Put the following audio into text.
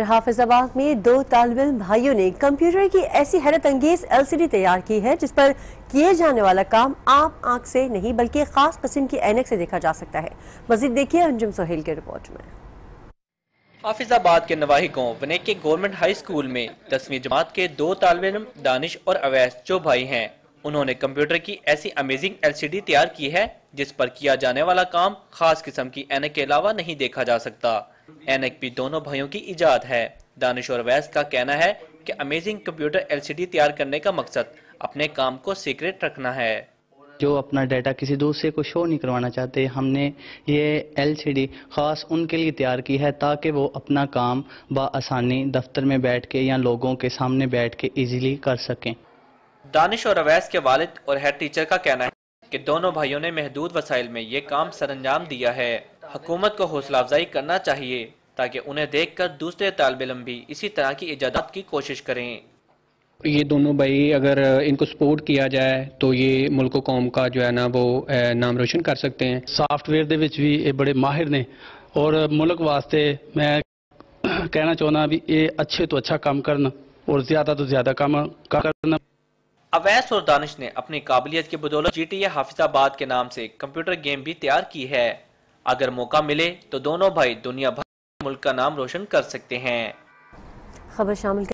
हाफिजाबाद में दो तालब भाइयों ने कंप्यूटर की ऐसी हैरत अंगेज डी तैयार की है जिस पर किए जाने वाला काम आम आंख से नहीं बल्कि खास कस्म की एनक से देखा जा सकता है मजीद देखिए अंजुम सोहेल के रिपोर्ट में हाफिजाबाद के नवाहिकों वनेक के गवर्नमेंट हाई स्कूल में दसवीं जमात के दो तालब इम दानिश और अवैस जो भाई हैं उन्होंने कंप्यूटर की ऐसी अमेजिंग एलसीडी तैयार की है जिस पर किया जाने वाला काम खास किस्म की एनक के अलावा नहीं देखा जा सकता पी दोनों भाइयों की इजाद है दानिश और वैस का कहना है कि अमेजिंग कंप्यूटर एलसीडी तैयार करने का मकसद अपने काम को सीक्रेट रखना है जो अपना डाटा किसी दूसरे को शो नहीं करवाना चाहते हमने ये एलसीडी ख़ास उनके लिए तैयार की है ताकि वो अपना काम बसानी दफ्तर में बैठ के या लोगों के सामने बैठ के ईजिली कर सकें दानिश और अवैस के वालिद और हेड टीचर का कहना है कि दोनों भाइयों ने महदूद वसाइल में ये काम सरंजाम दिया है हकूमत को हौसला अफजाई करना चाहिए ताकि उन्हें देख कर दूसरे तालब इलम भी इसी तरह की इजादत की कोशिश करें ये दोनों भाई अगर इनको सपोर्ट किया जाए तो ये मुल्क कौम का जो है ना वो नाम रोशन कर सकते हैं सॉफ्टवेयर के भी ये बड़े माहिर ने और मुल्क वास्ते मैं कहना चाहना भी ये अच्छे तो अच्छा काम करना और ज़्यादा तो ज़्यादा काम करना अवैस और दानिश ने अपनी काबिलियत की बदौलत जी टी ए हाफिजाबाद के नाम से कंप्यूटर गेम भी तैयार की है अगर मौका मिले तो दोनों भाई दुनिया भर मुल्क का नाम रोशन कर सकते हैं खबर शामिल